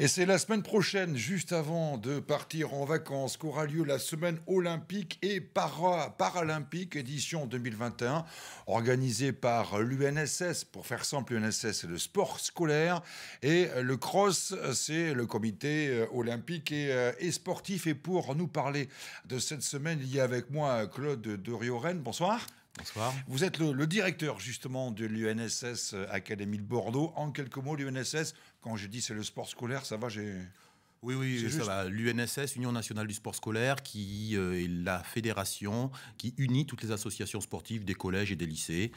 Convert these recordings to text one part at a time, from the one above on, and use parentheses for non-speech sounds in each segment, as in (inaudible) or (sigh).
Et c'est la semaine prochaine, juste avant de partir en vacances, qu'aura lieu la semaine olympique et paralympique édition 2021, organisée par l'UNSS. Pour faire simple, l'UNSS, c'est le sport scolaire. Et le CROSS, c'est le comité euh, olympique euh, et, sportif. Et pour nous parler de cette semaine, il y a avec moi Claude de Rioren. Bonsoir. Bonsoir. Vous êtes le, directeur justement de l'UNSS euh, Académie de Bordeaux. En quelques mots, l'UNSS, quand je dis c'est le sport scolaire, ça va, j'ai... Oui, oui, ça va. L'UNSS, Union nationale du sport scolaire, qui euh, est la fédération qui unit toutes les associations sportives des collèges et des lycées.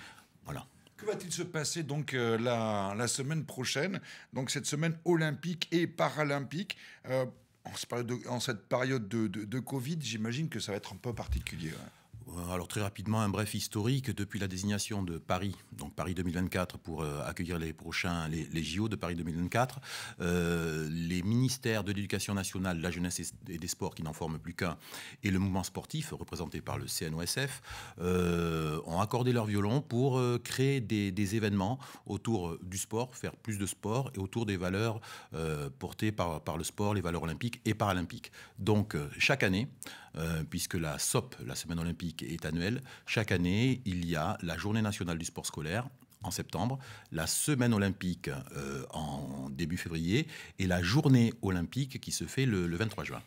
Voilà. Que va-t-il se passer donc euh, la, semaine prochaine Donc cette semaine olympique et paralympique. en, cette période de, Covid, j'imagine que ça va être un peu particulier. Euh, alors très rapidement, un bref historique. Depuis la désignation de Paris, donc Paris 2024 pour euh, accueillir les prochains, les, JO de Paris 2024, euh, les ministères de l'Éducation nationale, la jeunesse et des sports, qui n'en forment plus qu'un, et le mouvement sportif, représenté par le CNOSF, ont accordé leur violon pour créer des, événements autour du sport, faire plus de sport, et autour des valeurs portées par, par le sport, les valeurs olympiques et paralympiques. Donc chaque année, euh, puisque la SOP, la semaine olympique, est annuelle. Chaque année, il y a la journée nationale du sport scolaire en septembre, la semaine olympique euh, en début février et la journée olympique qui se fait le, 23 juin.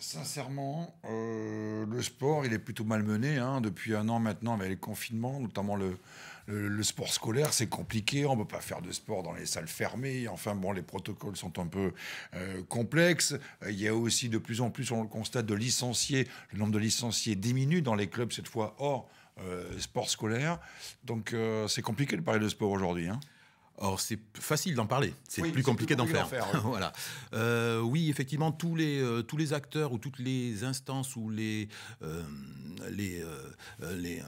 Sincèrement, euh, le sport, il est plutôt malmené hein. depuis un an maintenant avec les confinements, notamment le, le, sport scolaire, c'est compliqué. On ne peut pas faire de sport dans les salles fermées. Enfin, bon, les protocoles sont un peu euh, complexes. Euh, il y a aussi de plus en plus, on le constate, de licenciés. Le nombre de licenciés diminue dans les clubs, cette fois hors euh, sport scolaire. Donc, c'est compliqué de parler de sport aujourd'hui. Hein. Or, c'est facile d'en parler, c'est plus compliqué d'en faire. oui. (laughs) voilà. Euh, oui, effectivement, tous les, euh, tous les acteurs ou toutes les instances ou les, euh, les, les,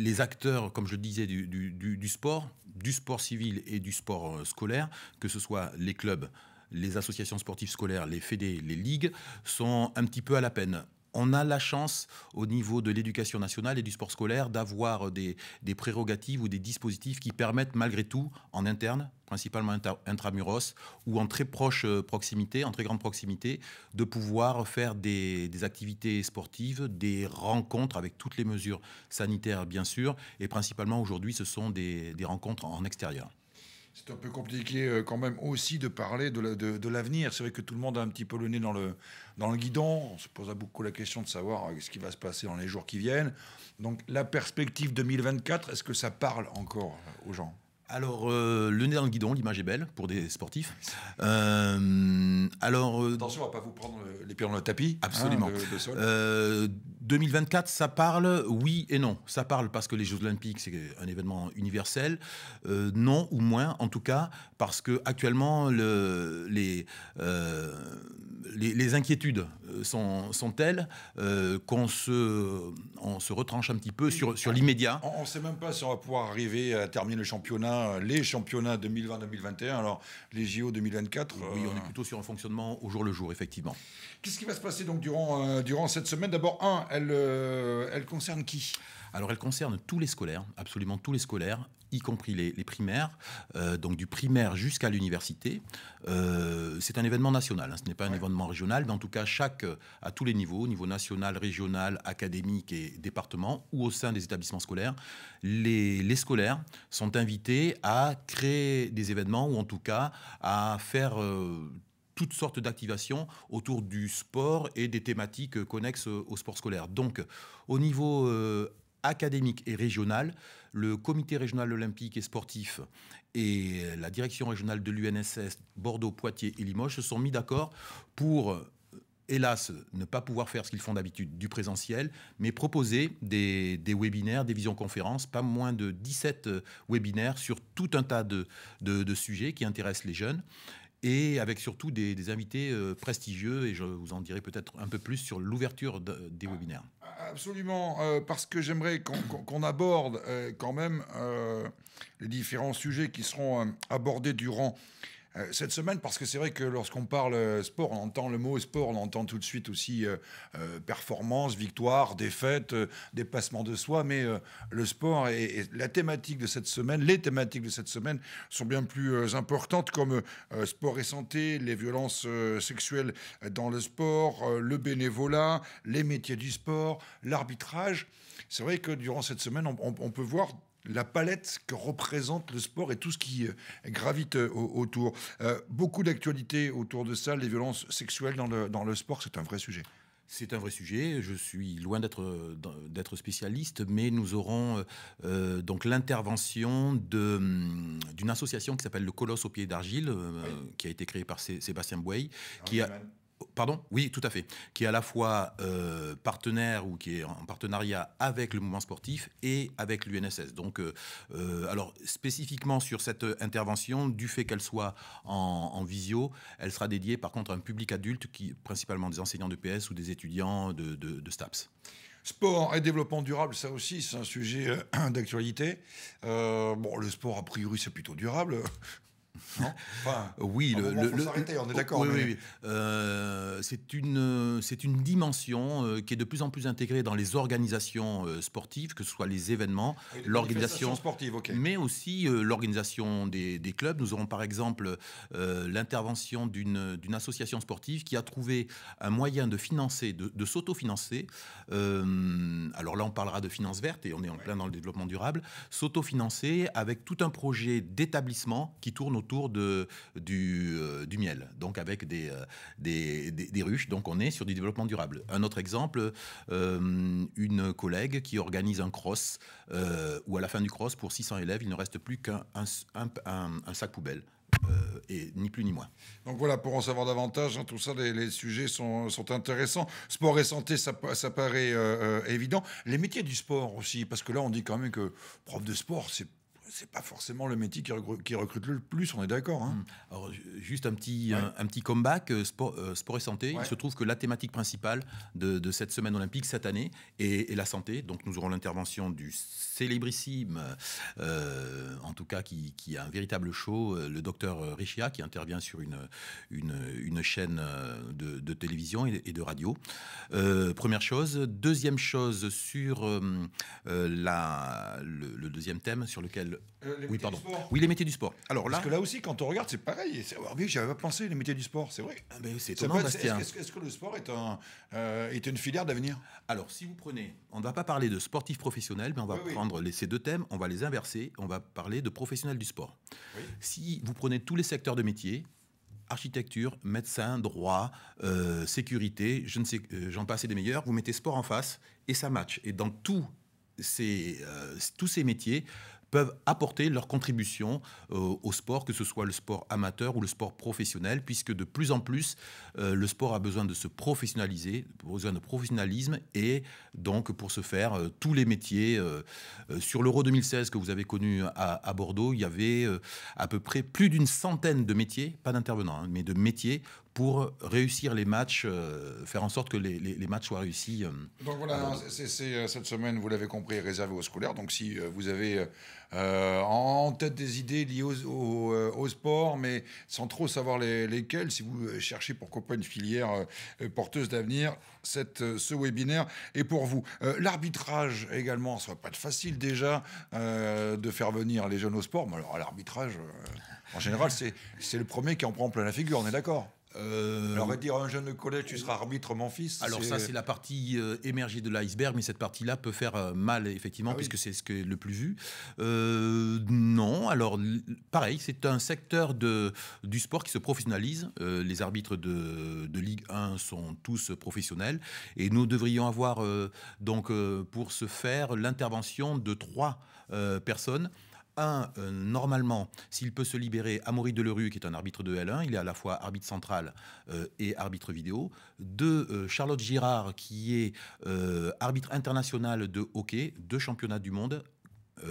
les, acteurs, comme je disais, du, du, sport, du sport civil et du sport scolaire, que ce soit les clubs, les associations sportives scolaires, les fédés, les ligues, sont un petit peu à la peine on a la chance au niveau de l'éducation nationale et du sport scolaire d'avoir des, prérogatives ou des dispositifs qui permettent malgré tout, en interne, principalement intramuros, ou en très proche euh, proximité, en très grande proximité, de pouvoir faire des, activités sportives, des rencontres avec toutes les mesures sanitaires bien sûr, et principalement aujourd'hui ce sont des rencontres en extérieur. C'est un peu compliqué euh, quand même aussi de parler de, l'avenir. C'est vrai que tout le monde a un petit peu le nez dans le, guidon. On se pose beaucoup la question de savoir euh, ce qui va se passer dans les jours qui viennent. Donc la perspective 2024, est-ce que ça parle encore euh, aux gens alors, euh, le nez dans le guidon, l'image est belle pour des sportifs. Euh, alors, euh, Attention, on va pas vous prendre les pieds dans le tapis. Ah, absolument. 2024, hein, ça parle, oui et non. Ça parle parce que les Jeux Olympiques, c'est un événement universel. non ou moins, en tout cas, parce que actuellement, les, inquiétudes sont, telles qu'on se, retranche un petit peu sur, sur l'immédiat. On ne sait même pas si on va pouvoir arriver à terminer le championnat les championnats 2020-2021. Alors, les JO 2024. Oui, on est euh, plutôt sur un fonctionnement au jour le jour, effectivement. Qu'est-ce qui va se passer donc durant, euh, cette semaine D'abord, un, elle euh, concerne qui alors elle concerne tous les scolaires, absolument tous les scolaires, y compris les, primaires, euh, donc du primaire jusqu'à l'université. Euh, c'est un événement national, hein, ce n'est pas un événement régional, mais en tout cas chaque, euh, à tous les niveaux, au niveau national, régional, académique et département, ou au sein des établissements scolaires, les, scolaires sont invités à créer des événements ou en tout cas à faire... toutes sortes d'activations autour du sport et des thématiques connexes au sport scolaire. Donc, au niveau académique et régional, le comité régional olympique et sportif et la direction régionale de l'UNSS Bordeaux, Poitiers et Limoges se sont mis d'accord pour, euh, hélas, ne pas pouvoir faire ce qu'ils font d'habitude du présentiel, mais proposer des, webinaires, des visioconférences, pas moins de 17 euh, webinaires sur tout un tas de sujets qui intéressent les jeunes et avec surtout des, invités euh, prestigieux, et je vous en dirai peut-être un peu plus sur l'ouverture des webinaires. Ah, absolument, euh, parce que j'aimerais qu'on aborde euh, quand même les différents sujets qui seront abordés durant euh, cette semaine parce que c'est vrai que lorsqu'on parle euh, sport, on entend le mot sport, on entend tout de suite aussi euh, performance, victoire, défaite, dépassement de soi, mais le sport et, la thématique de cette semaine, les thématiques de cette semaine sont bien plus importantes comme sport et santé, les violences sexuelles dans le sport, le bénévolat, les métiers du sport, l'arbitrage c'est vrai que durant cette semaine, on, peut voir la palette que représente le sport et tout ce qui euh, gravite euh, autour. Euh, beaucoup d'actualités autour de ça, les violences sexuelles dans le, sport, c'est un vrai sujet. C'est un vrai sujet. Je suis loin d'être spécialiste, mais nous aurons donc l'intervention hum, d'une association qui s'appelle le Colosse au pied d'argile, qui a été créée par Sébastien Bouey, qui a Pardon Oui, tout à fait. Qui est à la fois euh, partenaire ou qui est en partenariat avec le mouvement sportif et avec l'UNSS. Donc, euh, euh, alors spécifiquement sur cette intervention, du fait qu'elle soit en, visio, elle sera dédiée par contre à un public adulte qui principalement des enseignants de PS ou des étudiants de, STAPS. Sport et développement durable, ça aussi, c'est un sujet (clears throat) d'actualité. bon, le sport, a priori, c'est plutôt durable. (laughs) oui, le, on est oh, d'accord. Euh, c'est une c'est une dimension euh, qui est de plus en plus intégrée dans les organisations euh, sportives, que ce soit les événements, l'organisation sportive, mais aussi l'organisation des, des, clubs. Nous aurons par exemple l'intervention d'une d'une association sportive qui a trouvé un moyen de financer, de, s'autofinancer. alors là, on parlera de finances vertes et on est en plein dans le développement durable, s'autofinancer avec tout un projet d'établissement qui tourne au autour de, euh, du, miel, donc avec euh, des, des, des, ruches. Donc on est sur du développement durable. Un autre exemple, euh, une collègue qui organise un cross, où à la fin du cross, pour 600 élèves, il ne reste plus qu'un un, sac poubelle. et ni plus ni moins. Donc voilà, pour en savoir davantage, hein, tout ça, les, sujets sont, sont, intéressants. Sport et santé, ça, ça paraît évident. Les métiers du sport aussi, parce que là, on dit quand même que prof de sport, c'est c'est pas forcément le métier qui recrute, le plus, on est d'accord. Hein. Hmm. Alors, juste un petit, un, petit comeback, euh, sport, euh, sport et santé. Il se trouve que la thématique principale de, cette semaine olympique cette année est, la santé. Donc, nous aurons l'intervention du célébrissime, euh, en tout cas qui, a un véritable show, le docteur Richia, qui intervient sur une, une, chaîne de, télévision et, de radio. première chose. Deuxième chose, sur la, le deuxième thème sur lequel euh, oui, pardon. Oui, les métiers du sport. Alors là, Parce que là aussi, quand on regarde, c'est pareil. Oh, j'avais pas pensé les métiers du sport, c'est vrai. Ah, ben, c'est étonnant, Bastien. Est-ce, que le sport est, un, euh, est une filière d'avenir Alors, si vous prenez, on ne va pas parler de sportif professionnel, mais on va prendre Les, ces deux thèmes, on va les inverser, on va parler de professionnels du sport. Si vous prenez tous les secteurs de métier, architecture, médecin, droit, euh, sécurité, je ne sais, j'en passe des meilleurs, vous mettez sport en face et ça match. Et dans tous ces, tous ces métiers, peuvent apporter leur contribution euh, au sport, que ce soit le sport amateur ou le sport professionnel, puisque de plus en plus, euh, le sport a besoin de se professionnaliser, besoin de professionnalisme, et donc pour ce faire, euh, tous les métiers. sur l'Euro 2016 que vous avez connu à, Bordeaux, il y avait à peu près plus d'une centaine de métiers, pas d'intervenants, hein, mais de métiers pour réussir les matchs, euh, faire en sorte que les, les, matchs soient réussis. Euh, donc voilà, c'est, euh, cette semaine, vous l'avez compris, réservée aux scolaires. Donc si vous avez en tête des idées liées au, au, sport, mais sans trop savoir lesquelles, si vous cherchez pourquoi pas une filière porteuse d'avenir, cette, ce webinaire est pour vous. l'arbitrage également, ça va pas être facile déjà de faire venir les jeunes au sport, mais alors l'arbitrage, en général, c'est, c'est le premier qui en prend plein la figure, on est d'accord euh, On va dire un jeune collègue, collège, tu seras arbitre, mon fils. Alors, ça, c'est la partie euh, émergée de l'iceberg, mais cette partie-là peut faire euh, mal, effectivement, ah puisque c'est ce qui est le plus vu. non, alors, pareil, c'est un secteur du sport qui se professionnalise. les arbitres de, de, Ligue 1 sont tous professionnels. Et nous devrions avoir, donc, pour ce faire, l'intervention de trois personnes un, euh, normalement, s'il peut se libérer, Amaury Delerue, qui est un arbitre de L1, il est à la fois arbitre central euh, et arbitre vidéo. Deux, euh, Charlotte Girard, qui est arbitre international de hockey, deux championnats du monde,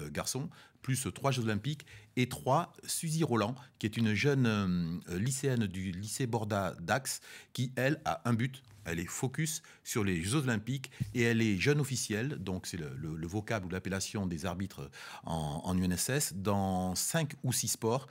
garçon, plus trois Jeux olympiques, et trois, Suzy Roland, qui est une jeune lycéenne du lycée Borda d'Axe, qui, elle, a un but, elle est focus sur les Jeux Olympiques et elle est jeune officielle, donc c'est le, vocable ou l'appellation des arbitres en, en UNSS, dans cinq ou six sports.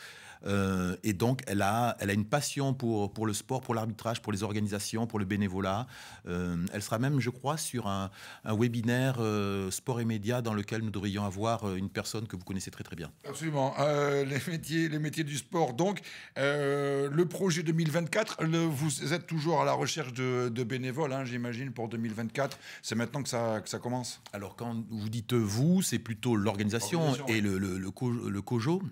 Euh, et donc, elle a, elle a une passion pour, pour le sport, pour l'arbitrage, pour les organisations, pour le bénévolat. Euh, elle sera même, je crois, sur un, webinaire euh, sport et médias dans lequel nous devrions avoir une personne que vous connaissez très très bien. Absolument. les, métiers, les métiers du sport. Donc, le projet 2024, vous êtes toujours à la recherche de, bénévoles, hein, j'imagine, pour 2024. C'est maintenant que ça, que ça commence Alors, quand vous dites vous, c'est plutôt l'organisation et le, le COJO,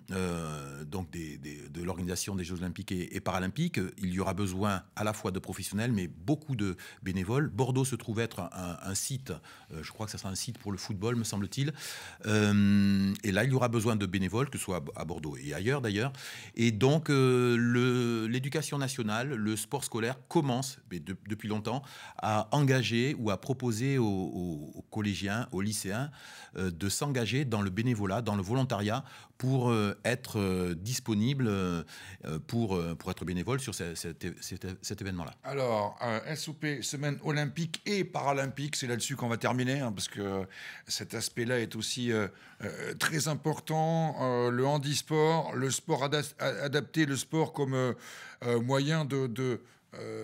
donc des de l'organisation des Jeux olympiques et, paralympiques, il y aura besoin à la fois de professionnels, mais beaucoup de bénévoles. Bordeaux se trouve être un, site, euh, je crois que ce sera un site pour le football, me semble-t-il. Euh, et là, il y aura besoin de bénévoles, que ce soit à Bordeaux et ailleurs d'ailleurs. Et donc, euh, l'éducation nationale, le sport scolaire commence, depuis longtemps, à engager ou à proposer aux collégiens, aux lycéens, de s'engager dans le bénévolat, dans le volontariat, pour être disponible euh, euh, pour, euh, pour être bénévole sur cet, cet, événement-là Alors, SOP, semaine olympique et paralympique, c'est là-dessus qu'on va terminer, hein, parce que cet aspect-là est aussi très important. le handisport, le sport adapté, le sport comme moyen de, de,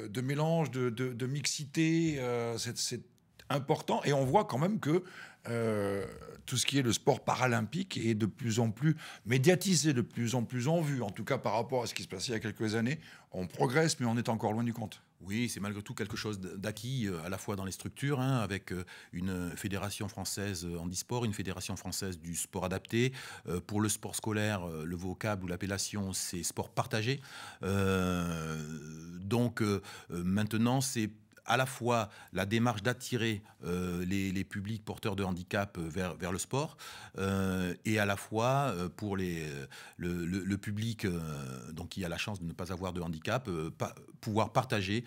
de, mélange, de, de, de mixité, c'est important. Et on voit quand même que tout ce qui est le sport paralympique est de plus en plus médiatisé, de plus en plus en vue. En tout cas, par rapport à ce qui se passait il y a quelques années, on progresse, mais on est encore loin du compte. Oui, c'est malgré tout quelque chose d'acquis euh, à la fois dans les structures, hein, avec euh, une fédération française en euh, handisport, une fédération française du sport adapté. pour le sport scolaire, le vocable ou l'appellation, c'est sport partagé. donc maintenant, c'est à la fois la démarche d'attirer euh, les, publics porteurs de handicap euh, vers, le sport, euh, et à la fois pour le, public qui a la chance de ne pas avoir de handicap, pouvoir partager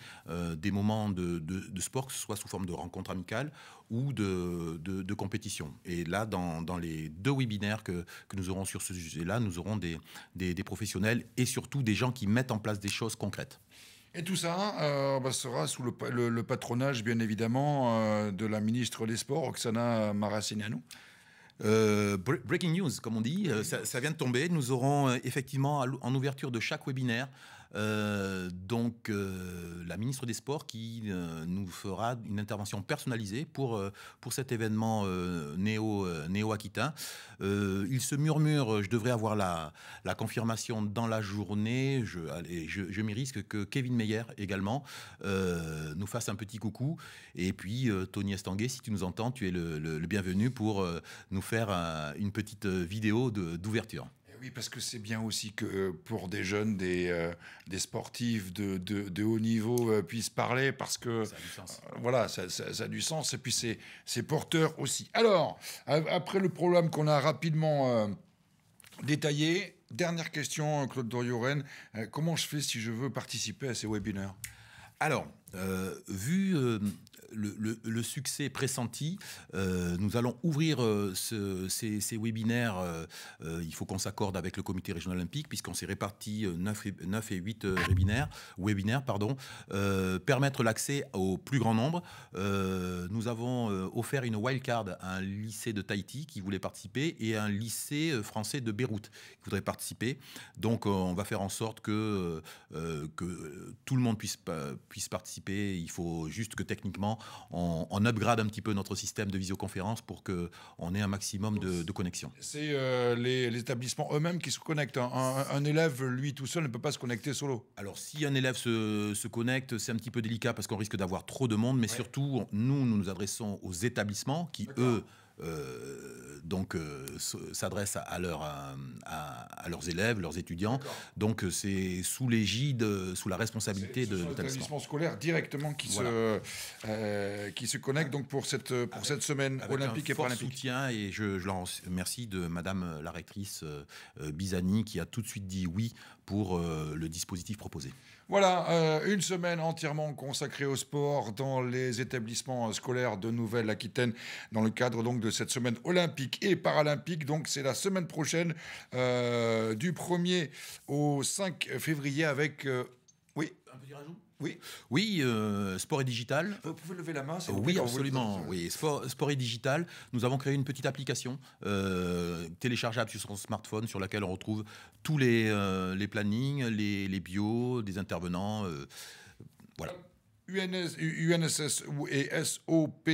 des moments de, sport, que ce soit sous forme de rencontres amicales ou de, compétitions. compétition. Et là, dans, les deux webinaires que, nous aurons sur ce sujet-là, nous aurons des professionnels et surtout des gens qui mettent en place des choses concrètes. Et tout ça euh, bah, sera sous le, patronage, bien évidemment, euh, de la ministre des Sports, Oksana Maracineanu. Euh, breaking news, comme on dit, ça, vient de tomber. Nous aurons effectivement en ouverture de chaque webinaire euh, donc euh, la ministre des Sports qui euh, nous fera une intervention personnalisée pour, pour cet événement néo-aquitain. il se murmure, je devrais avoir la, la confirmation dans la journée, je, je, m'y risque que Kevin Meyer également nous fasse un petit coucou. Et puis Tony Estanguet, si tu nous entends, tu es le, le, le bienvenu pour nous faire une petite vidéo d'ouverture. Oui, parce que c'est bien aussi que euh, pour des jeunes, des, euh, des sportifs de, de, haut niveau euh, puissent parler, parce que ça a du sens. voilà, ça, ça, a du sens, et puis c'est porteur aussi. Alors, après le problème qu'on a rapidement détaillé, dernière question, Claude Dorioren, comment je fais si je veux participer à ces webinaires alors, vu le, succès pressenti. Euh, nous allons ouvrir euh, ces, webinaires. Euh, il faut qu'on s'accorde avec le comité régional olympique, puisqu'on s'est réparti 9 et, 9 et 8 webinaires, webinaires pardon, permettre l'accès au plus grand nombre. nous avons offert une wildcard à un lycée de Tahiti qui voulait participer et à un lycée français de Beyrouth qui voudrait participer. Donc, on va faire en sorte que, que tout le monde puisse, puisse participer. Il faut juste que techniquement, on, upgrade un petit peu notre système de visioconférence pour qu'on ait un maximum de, connexion. C'est euh, les, établissements eux-mêmes qui se connectent. Hein. Un, élève, lui, tout seul, ne peut pas se connecter solo. Alors, si un élève se, connecte, c'est un petit peu délicat parce qu'on risque d'avoir trop de monde, mais surtout, nous, nous nous adressons aux établissements qui, eux, euh, donc euh, s'adressent à, à, leurs élèves, leurs étudiants. Donc euh, c'est sous l'égide, sous la responsabilité de l'établissement scolaire directement qui se qui se connecte donc pour cette pour cette semaine olympique et paralympique. Soutien et je, je remercie de Madame la rectrice Bizani qui a tout de suite dit oui pour le dispositif proposé. Voilà, euh, une semaine entièrement consacrée au sport dans les établissements scolaires de Nouvelle-Aquitaine, dans le cadre donc de cette semaine olympique et paralympique. Donc c'est la semaine prochaine, euh, du 1er au 5 février, avec euh, oui, oui euh, sport et digital. Vous pouvez lever la main, c'est Oui, absolument. Oui, sport, sport, et digital. Nous avons créé une petite application euh, téléchargeable sur son smartphone sur laquelle on retrouve tous les, euh, les plannings, les, les bios des intervenants. voilà. UNSS et SOP,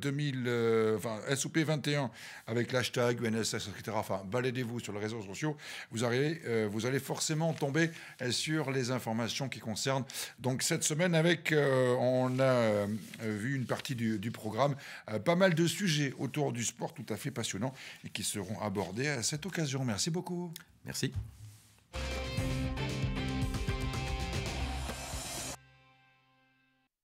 2000, euh, euh, enfin, SOP 21 avec l'hashtag UNSS, etc. Enfin, baladez-vous sur les réseaux sociaux. Vous, euh, vous allez forcément tomber sur les informations qui concernent. Donc, cette semaine, avec, on a vu une partie du, du programme, pas mal de sujets autour du sport tout à fait passionnants et qui seront abordés à cette occasion. Merci beaucoup. Merci.